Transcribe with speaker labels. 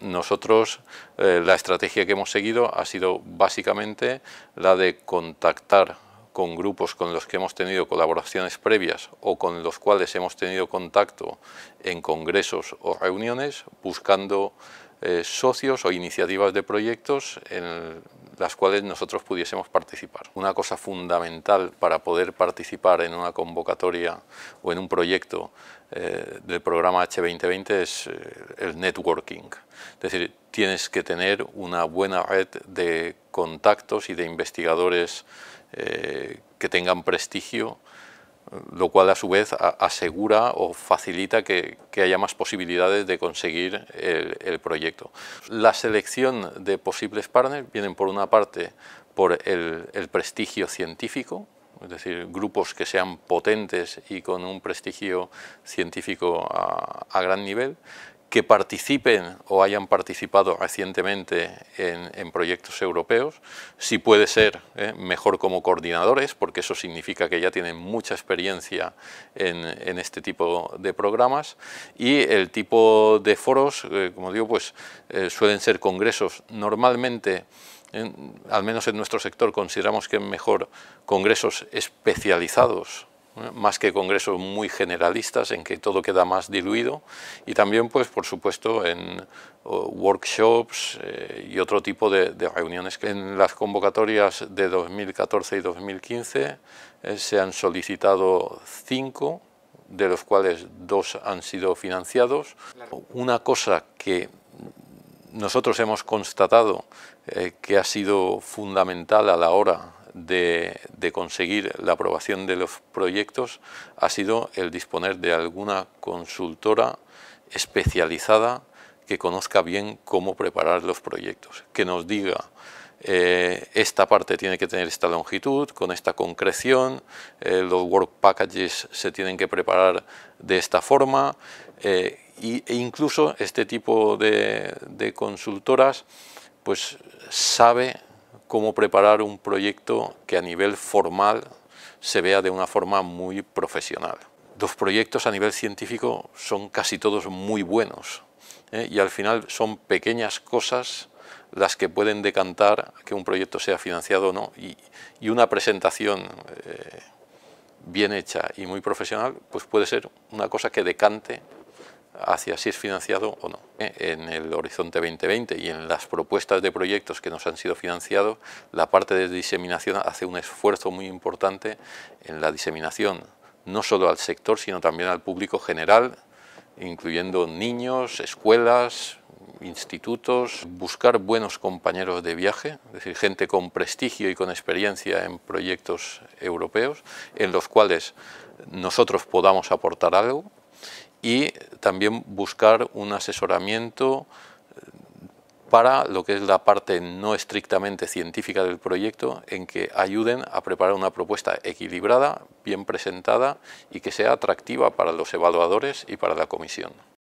Speaker 1: Nosotros eh, la estrategia que hemos seguido ha sido básicamente la de contactar con grupos con los que hemos tenido colaboraciones previas o con los cuales hemos tenido contacto en congresos o reuniones, buscando eh, socios o iniciativas de proyectos en las cuales nosotros pudiésemos participar. Una cosa fundamental para poder participar en una convocatoria o en un proyecto eh, del programa H2020 es eh, el networking. Es decir, tienes que tener una buena red de contactos y de investigadores eh, que tengan prestigio lo cual a su vez asegura o facilita que, haya más posibilidades de conseguir el, proyecto. La selección de posibles partners vienen por una parte por el, prestigio científico, es decir, grupos que sean potentes y con un prestigio científico a gran nivel, que participen o hayan participado recientemente en, proyectos europeos, si puede ser ¿eh? mejor como coordinadores, porque eso significa que ya tienen mucha experiencia en, este tipo de programas, y el tipo de foros, eh, como digo, pues eh, suelen ser congresos normalmente al menos en nuestro sector consideramos que es mejor congresos especializados más que congresos muy generalistas en que todo queda más diluido y también, pues, por supuesto, en workshops eh, y otro tipo de, reuniones. En las convocatorias de 2014 y 2015 eh, se han solicitado cinco, de los cuales dos han sido financiados. Una cosa que nosotros hemos constatado eh, que ha sido fundamental a la hora de, conseguir la aprobación de los proyectos ha sido el disponer de alguna consultora especializada que conozca bien cómo preparar los proyectos, que nos diga eh, esta parte tiene que tener esta longitud, con esta concreción, eh, los work packages se tienen que preparar de esta forma, eh, e incluso este tipo de, de consultoras pues sabe cómo preparar un proyecto que a nivel formal se vea de una forma muy profesional. Los proyectos a nivel científico son casi todos muy buenos ¿eh? y al final son pequeñas cosas las que pueden decantar que un proyecto sea financiado o no y, una presentación eh, bien hecha y muy profesional pues puede ser una cosa que decante hacia si es financiado o no. ¿eh? En el Horizonte 2020 y en las propuestas de proyectos que nos han sido financiados, la parte de diseminación hace un esfuerzo muy importante en la diseminación, no solo al sector, sino también al público general, incluyendo niños, escuelas, institutos, buscar buenos compañeros de viaje, es decir, gente con prestigio y con experiencia en proyectos europeos, en los cuales nosotros podamos aportar algo, y también buscar un asesoramiento eh, para lo que es la parte no estrictamente científica del proyecto, en que ayuden a preparar una propuesta equilibrada, bien presentada y que sea atractiva para los evaluadores y para la comisión.